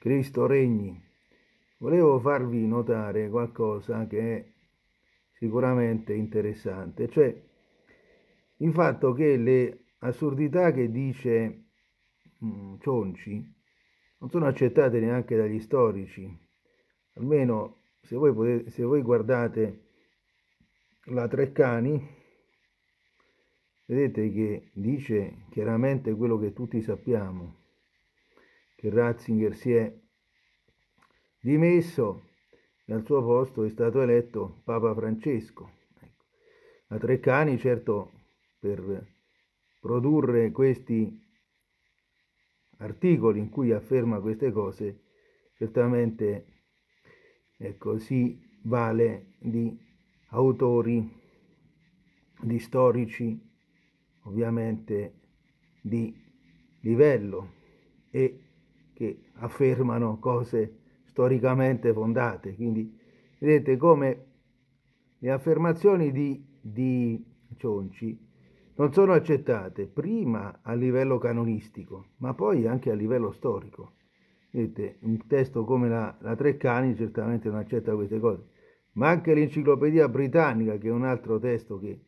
Cristo regni. Volevo farvi notare qualcosa che è sicuramente interessante, cioè il fatto che le assurdità che dice mm, Cionci non sono accettate neanche dagli storici, almeno se voi, potete, se voi guardate la Treccani, vedete che dice chiaramente quello che tutti sappiamo che Ratzinger si è dimesso e al suo posto è stato eletto Papa Francesco. Ecco. A Treccani, certo, per produrre questi articoli in cui afferma queste cose, certamente ecco, si vale di autori, di storici, ovviamente di livello e che affermano cose storicamente fondate. Quindi vedete come le affermazioni di, di Cionci non sono accettate prima a livello canonistico, ma poi anche a livello storico. Vedete, un testo come la, la Treccani certamente non accetta queste cose, ma anche l'Enciclopedia Britannica, che è un altro testo che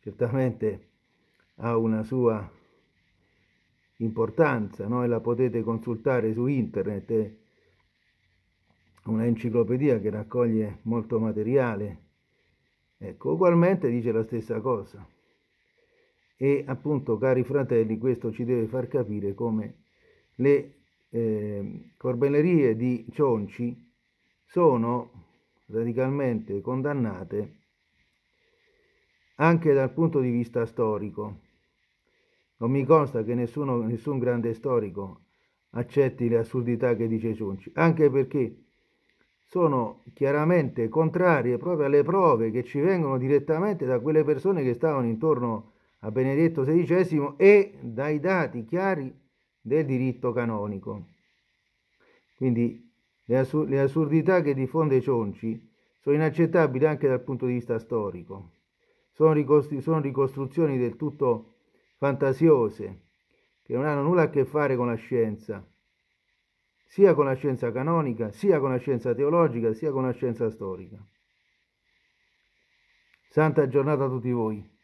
certamente ha una sua importanza no? e la potete consultare su internet. È una enciclopedia che raccoglie molto materiale. Ecco, ugualmente dice la stessa cosa. E appunto, cari fratelli, questo ci deve far capire come le eh, corbellerie di Cionci sono radicalmente condannate anche dal punto di vista storico. Non mi consta che nessuno, nessun grande storico accetti le assurdità che dice Ciunci, anche perché sono chiaramente contrarie proprio alle prove che ci vengono direttamente da quelle persone che stavano intorno a Benedetto XVI e dai dati chiari del diritto canonico. Quindi le, assur- le assurdità che diffonde Cionci sono inaccettabili anche dal punto di vista storico. Sono, ricostru- sono ricostruzioni del tutto fantasiose, che non hanno nulla a che fare con la scienza, sia con la scienza canonica, sia con la scienza teologica, sia con la scienza storica. Santa giornata a tutti voi.